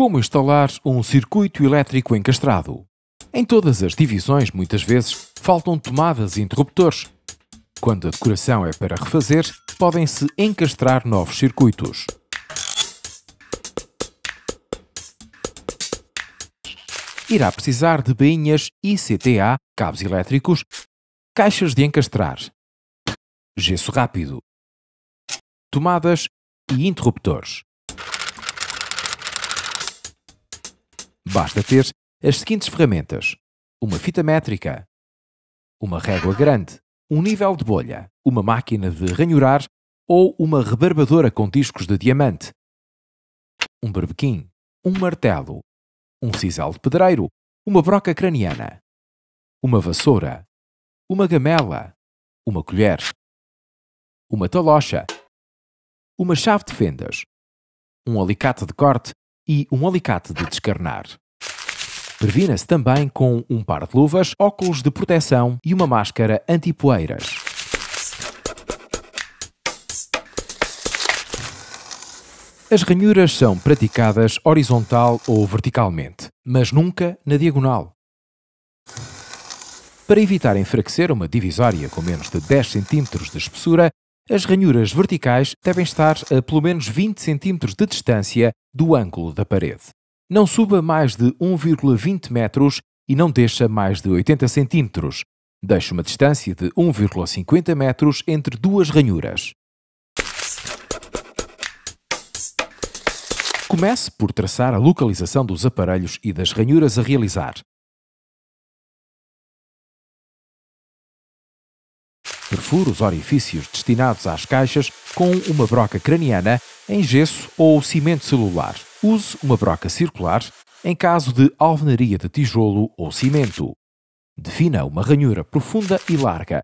Como instalar um circuito elétrico encastrado. Em todas as divisões, muitas vezes, faltam tomadas e interruptores. Quando a decoração é para refazer, podem-se encastrar novos circuitos. Irá precisar de bainhas ICTA, cabos elétricos, caixas de encastrar, gesso rápido, tomadas e interruptores. Basta ter as seguintes ferramentas: uma fita métrica, uma régua grande, um nível de bolha, uma máquina de ranhurar ou uma rebarbadora com discos de diamante, um barbequim, um martelo, um cisal de pedreiro, uma broca craniana, uma vassoura, uma gamela, uma colher, uma talocha, uma chave de fendas, um alicate de corte e um alicate de descarnar. Previna-se também com um par de luvas, óculos de proteção e uma máscara anti-poeiras. As ranhuras são praticadas horizontal ou verticalmente, mas nunca na diagonal. Para evitar enfraquecer uma divisória com menos de 10 cm de espessura, as ranhuras verticais devem estar a pelo menos 20 cm de distância do ângulo da parede. Não suba mais de 1,20 metros e não deixa mais de 80 cm. Deixe uma distância de 1,50 metros entre duas ranhuras. Comece por traçar a localização dos aparelhos e das ranhuras a realizar. Perfura os orifícios destinados às caixas com uma broca craniana em gesso ou cimento celular. Use uma broca circular em caso de alvenaria de tijolo ou cimento. Defina uma ranhura profunda e larga.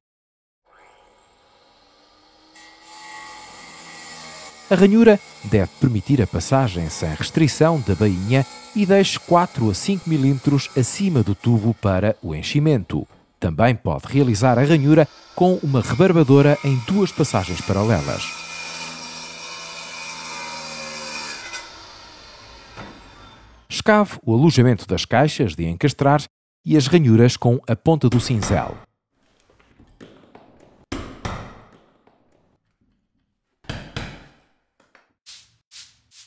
A ranhura deve permitir a passagem sem restrição da bainha e deixe 4 a 5 mm acima do tubo para o enchimento. Também pode realizar a ranhura com uma rebarbadora em duas passagens paralelas. Escave o alojamento das caixas de encastrar e as ranhuras com a ponta do cinzel.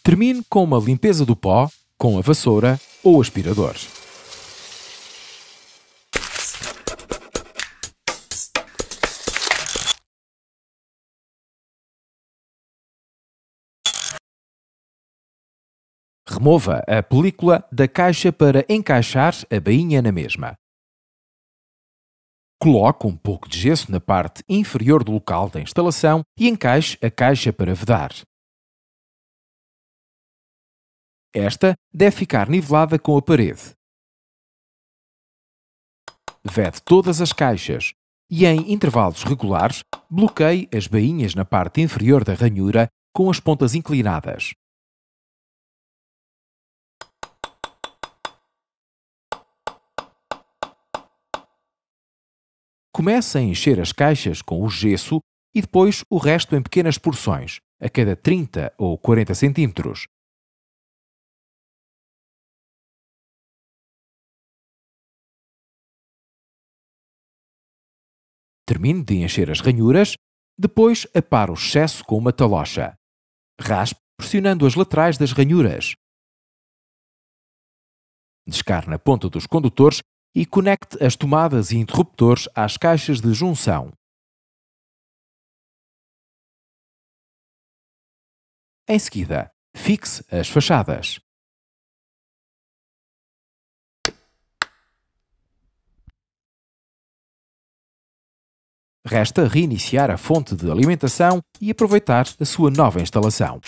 Termine com uma limpeza do pó com a vassoura ou aspirador. Remova a película da caixa para encaixar a bainha na mesma. Coloque um pouco de gesso na parte inferior do local da instalação e encaixe a caixa para vedar. Esta deve ficar nivelada com a parede. Vede todas as caixas e, em intervalos regulares, bloqueie as bainhas na parte inferior da ranhura com as pontas inclinadas. Comece a encher as caixas com o gesso e depois o resto em pequenas porções, a cada 30 ou 40 centímetros. Termine de encher as ranhuras, depois apare o excesso com uma talocha. Raspe pressionando as laterais das ranhuras. Descarne a ponta dos condutores e conecte as tomadas e interruptores às caixas de junção. Em seguida, fixe as fachadas. Resta reiniciar a fonte de alimentação e aproveitar a sua nova instalação.